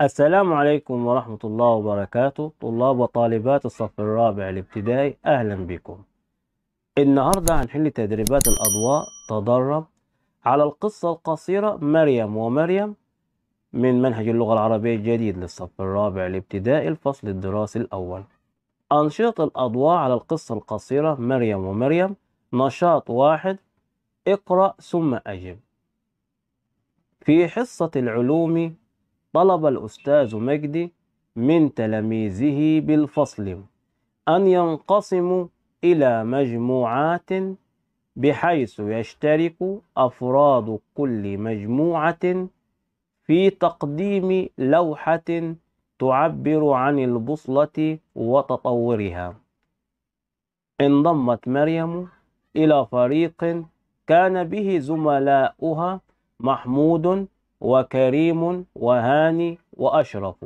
السلام عليكم ورحمة الله وبركاته طلاب وطالبات الصف الرابع الابتدائي أهلا بكم النهاردة هنحل تدريبات الأضواء تدرب على القصة القصيرة مريم ومريم من منهج اللغة العربية الجديد للصف الرابع الابتدائي الفصل الدراسي الأول أنشطة الأضواء على القصة القصيرة مريم ومريم نشاط واحد اقرأ ثم أجب في حصة العلوم طلب الأستاذ مجدي من تلاميذه بالفصل أن ينقسموا إلى مجموعات بحيث يشترك أفراد كل مجموعة في تقديم لوحة تعبر عن البصلة وتطورها انضمت مريم إلى فريق كان به زملاؤها محمود وكريم وهاني وأشرف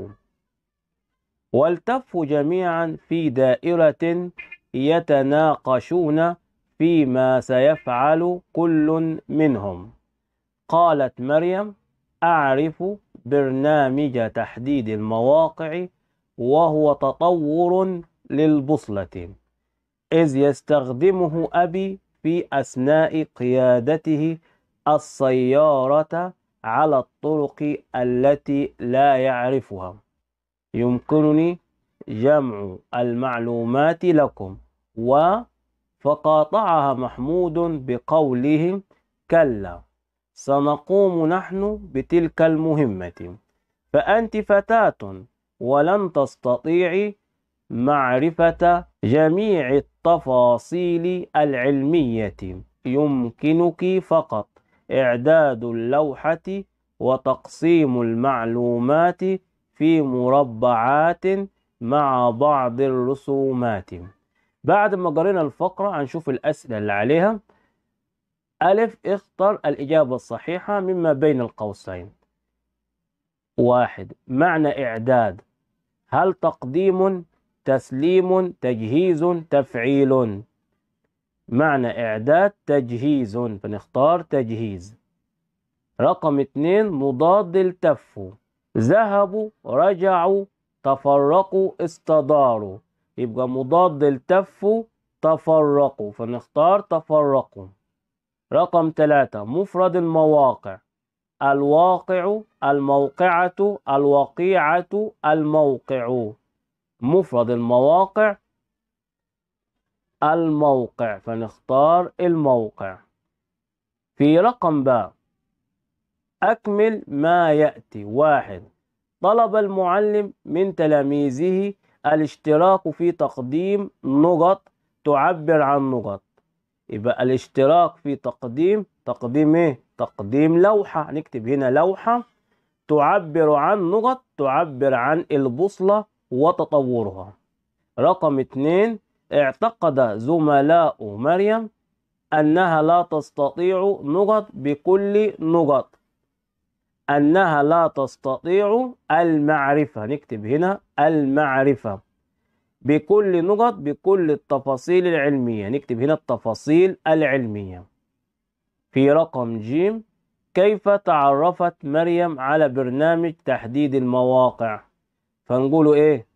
والتفوا جميعا في دائرة يتناقشون فيما سيفعل كل منهم قالت مريم أعرف برنامج تحديد المواقع وهو تطور للبصلة إذ يستخدمه أبي في أثناء قيادته السيارة على الطرق التي لا يعرفها يمكنني جمع المعلومات لكم وفقاطعها محمود بقوله كلا سنقوم نحن بتلك المهمة فأنت فتاة ولن تستطيعي معرفة جميع التفاصيل العلمية يمكنك فقط إعداد اللوحة وتقسيم المعلومات في مربعات مع بعض الرسومات بعد ما قرينا الفقرة هنشوف الأسئلة اللي عليها ألف اختر الإجابة الصحيحة مما بين القوسين واحد معنى إعداد هل تقديم تسليم تجهيز تفعيل معنى إعداد تجهيز فنختار تجهيز رقم اتنين مضاد التفوا ذهبوا رجعوا تفرقوا استداروا يبقى مضاد التفوا تفرقوا فنختار تفرقوا رقم ثلاثة مفرد المواقع الواقع الموقعة الوقيعة الموقع مفرد المواقع الموقع فنختار الموقع في رقم ب أكمل ما يأتي واحد طلب المعلم من تلاميذه الاشتراك في تقديم نقط تعبر عن نقط يبقى الاشتراك في تقديم تقديم ايه تقديم لوحة نكتب هنا لوحة تعبر عن نقط تعبر عن البوصلة وتطورها رقم اتنين اعتقد زملاء مريم أنها لا تستطيع نقط بكل نقط أنها لا تستطيع المعرفة نكتب هنا المعرفة بكل نقط بكل التفاصيل العلمية نكتب هنا التفاصيل العلمية في رقم جيم كيف تعرفت مريم على برنامج تحديد المواقع فنقول ايه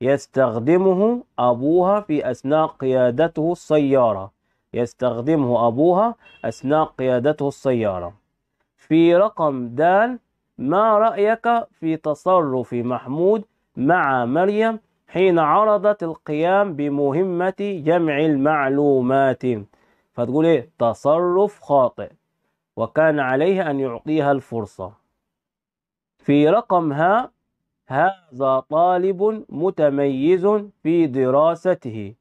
يستخدمه أبوها في أثناء قيادته السيارة يستخدمه أبوها أثناء قيادته السيارة في رقم دال ما رأيك في تصرف محمود مع مريم حين عرضت القيام بمهمة جمع المعلومات فتقول إيه تصرف خاطئ وكان عليه أن يعطيها الفرصة في رقم ها هذا طالب متميز في دراسته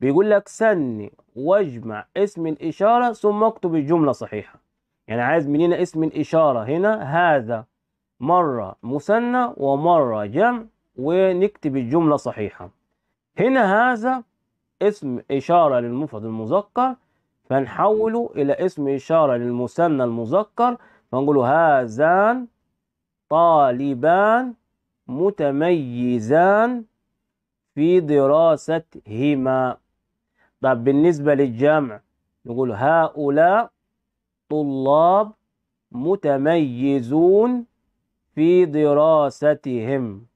بيقول لك سن واجمع اسم الإشارة ثم اكتب الجملة صحيحة يعني عايز مننا اسم الإشارة هنا هذا مرة مثنى ومرة جمع ونكتب الجملة صحيحة هنا هذا اسم إشارة للمفرد المذكر فنحوله إلى اسم إشارة للمثنى المذكر فنقول هذان طالبان متميزان في دراستهما طب بالنسبة للجمع نقول هؤلاء طلاب متميزون في دراستهم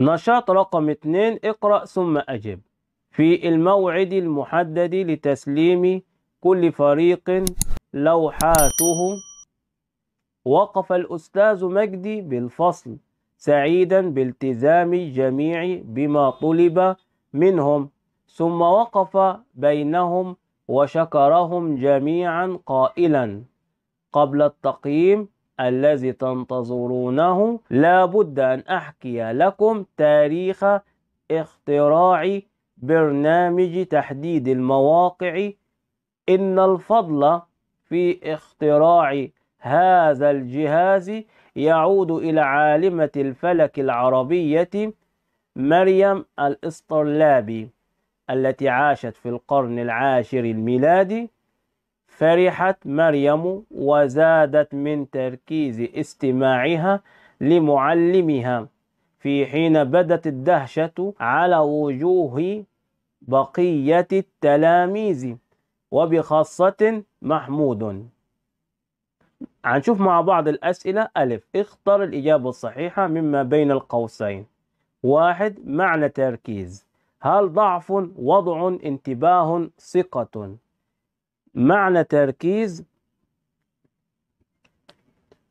نشاط رقم اثنين اقرأ ثم أجب في الموعد المحدد لتسليم كل فريق لوحاته وقف الأستاذ مجدي بالفصل سعيدا بالتزام الجميع بما طلب منهم ثم وقف بينهم وشكرهم جميعا قائلا قبل التقييم الذي تنتظرونه لا بد أن أحكي لكم تاريخ اختراع برنامج تحديد المواقع إن الفضل في اختراع هذا الجهاز يعود إلى عالمة الفلك العربية مريم الإسطرلابي التي عاشت في القرن العاشر الميلادي فرحت مريم وزادت من تركيز استماعها لمعلمها في حين بدت الدهشة على وجوه بقية التلاميذ وبخاصة محمود هنشوف مع بعض الأسئلة ألف اختر الإجابة الصحيحة مما بين القوسين واحد معنى تركيز هل ضعف وضع انتباه ثقة معنى تركيز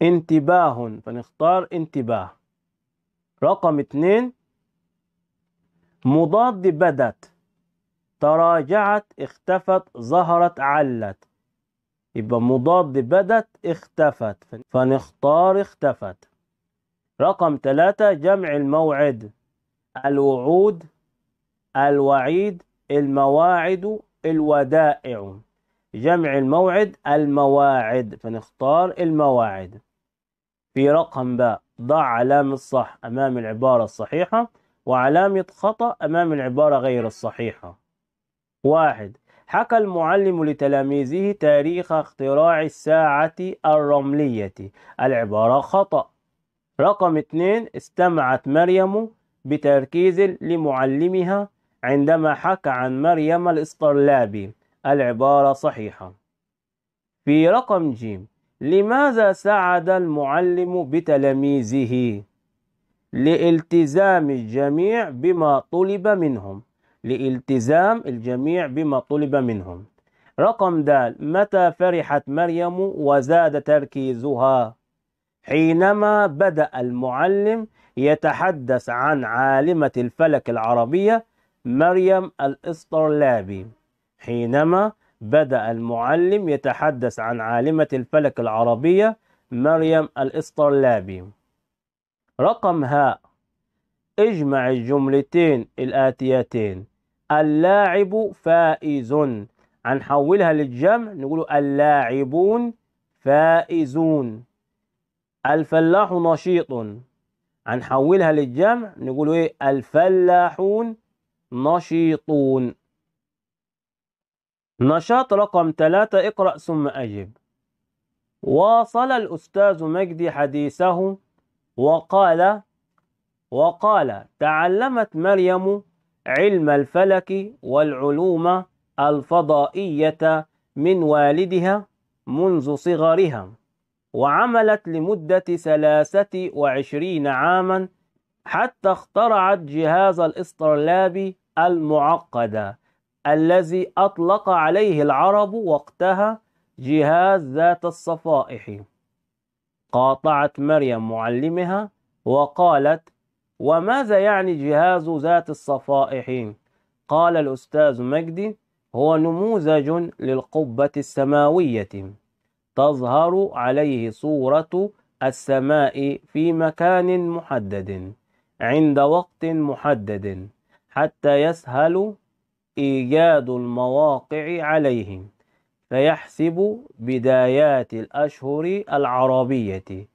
انتباه فنختار انتباه رقم اثنين مضاد بدت تراجعت اختفت ظهرت علت يبقى مضاد بدت اختفت فنختار اختفت رقم ثلاثة جمع الموعد الوعود الوعيد المواعد الودائع جمع الموعد المواعد فنختار المواعد في رقم باء ضع علامة صح أمام العبارة الصحيحة وعلامة خطأ أمام العبارة غير الصحيحة واحد حكى المعلم لتلاميذه تاريخ اختراع الساعة الرملية العبارة خطأ رقم اثنين استمعت مريم بتركيز لمعلمها عندما حكى عن مريم الإسطرلابي العبارة صحيحة في رقم ج لماذا ساعد المعلم بتلاميذه لالتزام الجميع بما طلب منهم لالتزام الجميع بما طلب منهم رقم د متى فرحت مريم وزاد تركيزها حينما بدأ المعلم يتحدث عن عالمة الفلك العربية مريم الإسطرلابي حينما بدأ المعلم يتحدث عن عالمة الفلك العربية مريم الإسطرلابي رقم هاء اجمع الجملتين الآتيتين اللاعب فائز هنحولها للجمع نقول اللاعبون فائزون الفلاح نشيط هنحولها للجمع نقول ايه الفلاحون نشيطون نشاط رقم ثلاثة اقرأ ثم أجب واصل الأستاذ مجدي حديثه وقال وقال تعلمت مريم علم الفلك والعلوم الفضائية من والدها منذ صغرها وعملت لمدة ثلاثة وعشرين عاما حتى اخترعت جهاز الاسترلاب المعقد الذي أطلق عليه العرب وقتها جهاز ذات الصفائح قاطعت مريم معلمها وقالت وماذا يعني جهاز ذات الصفائح قال الأستاذ مجدي هو نموذج للقبة السماوية تظهر عليه صورة السماء في مكان محدد عند وقت محدد حتى يسهل إيجاد المواقع عليه فيحسب بدايات الأشهر العربية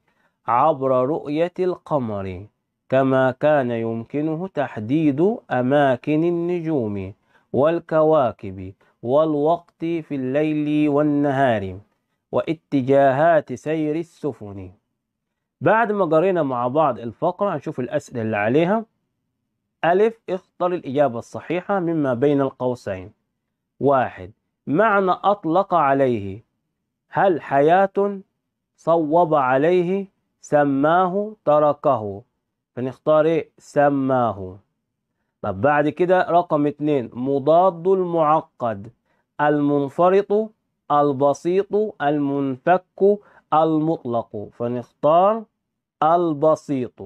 عبر رؤية القمر كما كان يمكنه تحديد أماكن النجوم والكواكب والوقت في الليل والنهار واتجاهات سير السفن بعد ما قرينا مع بعض الفقرة نشوف الأسئلة اللي عليها ألف اختر الإجابة الصحيحة مما بين القوسين واحد معنى أطلق عليه هل حياة صوب عليه سماه تركه فنختار ايه سماه طب بعد كده رقم اتنين مضاد المعقد المنفرط البسيط المنفك المطلق فنختار البسيط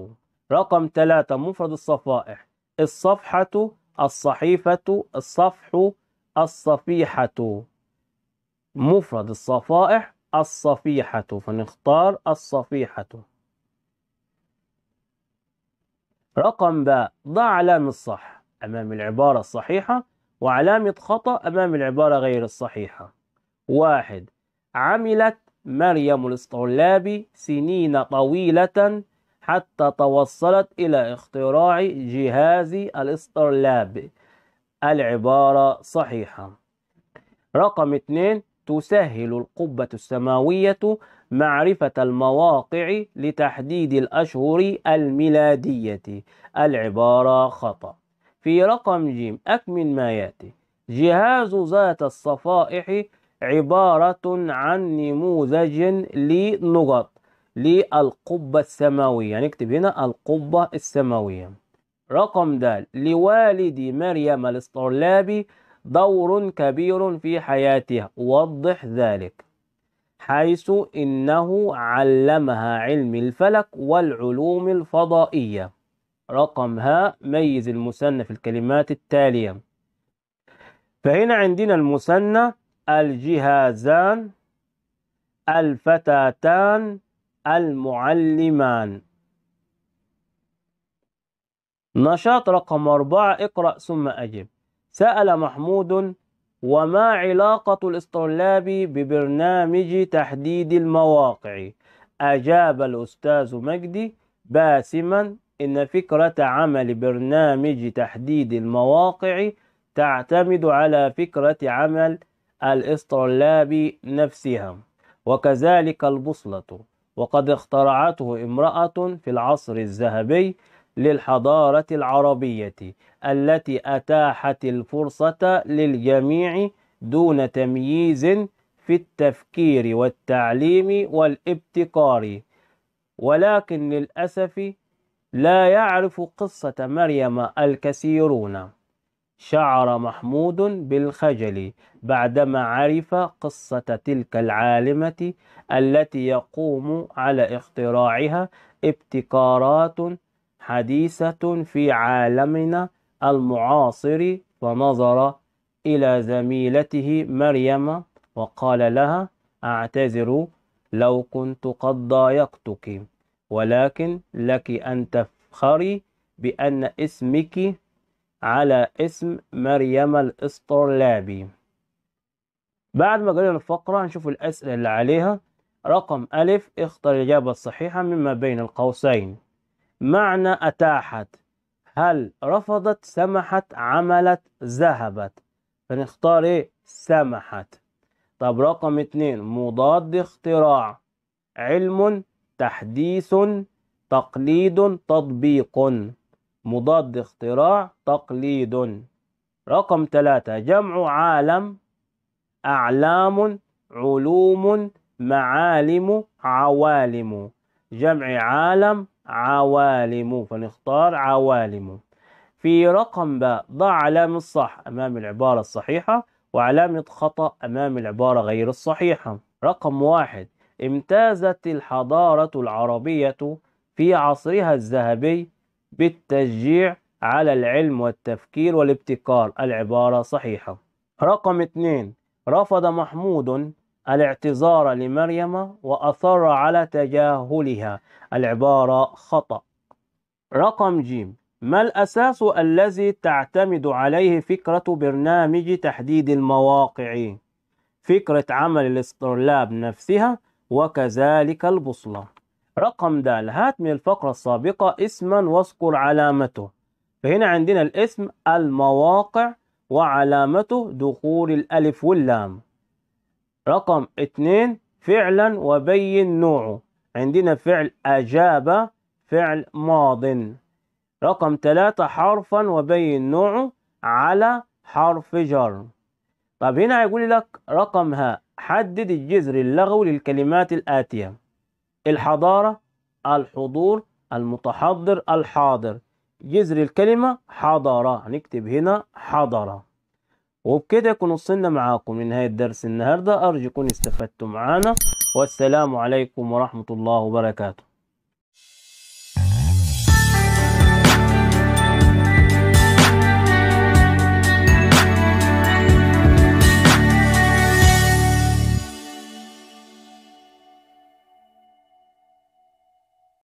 رقم ثلاثة مفرد الصفائح الصفحة الصحيفة الصفح الصفيحة مفرد الصفائح الصفيحة فنختار الصفيحة رقم ب ضع علامة صح أمام العبارة الصحيحة وعلامة خطأ أمام العبارة غير الصحيحة واحد عملت مريم الاسطلابي سنين طويلة حتى توصلت إلى اختراع جهاز الاسطرلاب العبارة صحيحة رقم 2 تسهل القبة السماوية معرفة المواقع لتحديد الأشهر الميلادية العبارة خطأ في رقم ج أكمل ما يأتي جهاز ذات الصفائح عبارة عن نموذج لنقط للقبة السماوية نكتب يعني هنا القبة السماوية رقم د لوالد مريم الاسطرلابي دور كبير في حياتها وضح ذلك حيث إنه علمها علم الفلك والعلوم الفضائية رقم ها ميز المثنى في الكلمات التالية فهنا عندنا المثنى الجهازان الفتاتان المعلمان نشاط رقم أربعة اقرأ ثم أجب سأل محمود وما علاقة الاسترلاب ببرنامج تحديد المواقع أجاب الأستاذ مجدي باسما إن فكرة عمل برنامج تحديد المواقع تعتمد على فكرة عمل الاسترلاب نفسها وكذلك البصلة وقد اخترعته امرأة في العصر الذهبي للحضارة العربية التي أتاحت الفرصة للجميع دون تمييز في التفكير والتعليم والابتكار ولكن للأسف لا يعرف قصة مريم الكثيرون شعر محمود بالخجل بعدما عرف قصة تلك العالمة التي يقوم على اختراعها ابتكارات حديثة في عالمنا المعاصر فنظر إلى زميلته مريم وقال لها أعتذر لو كنت قد ضايقتك ولكن لك أن تفخري بأن اسمك على اسم مريم الإسطرلابي بعد ما قرينا الفقرة هنشوف الأسئلة اللي عليها رقم ألف اختر الإجابة الصحيحة مما بين القوسين معنى أتاحت هل رفضت سمحت عملت ذهبت فنختار إيه سمحت طب رقم اتنين مضاد اختراع علم تحديث تقليد تطبيق مضاد اختراع تقليد رقم ثلاثة جمع عالم أعلام علوم معالم عوالم جمع عالم عوالم فنختار عوالم في رقم باء ضع علامة صح أمام العبارة الصحيحة وعلامة خطأ أمام العبارة غير الصحيحة رقم واحد امتازت الحضارة العربية في عصرها الذهبي بالتشجيع على العلم والتفكير والابتكار العبارة صحيحة رقم اثنين رفض محمود الاعتذار لمريم وأصر على تجاهلها العبارة خطأ رقم ج ما الأساس الذي تعتمد عليه فكرة برنامج تحديد المواقع؟ فكرة عمل الاسترلاب نفسها وكذلك البصلة رقم د هات من الفقرة السابقة اسما واذكر علامته فهنا عندنا الاسم المواقع وعلامته دخول الألف واللام رقم اثنين فعلا وبين نوعه عندنا فعل أجاب فعل ماض رقم ثلاثة حرفا وبين نوعه على حرف جر طب هنا هيقول لك رقم ها حدد الجذر اللغوي للكلمات الآتية الحضارة الحضور المتحضر الحاضر جذر الكلمة حضارة هنكتب هنا حضارة وبكده يكون وصلنا معاكم لنهاية درس النهاردة أرجو يكون استفدتم معانا والسلام عليكم ورحمة الله وبركاته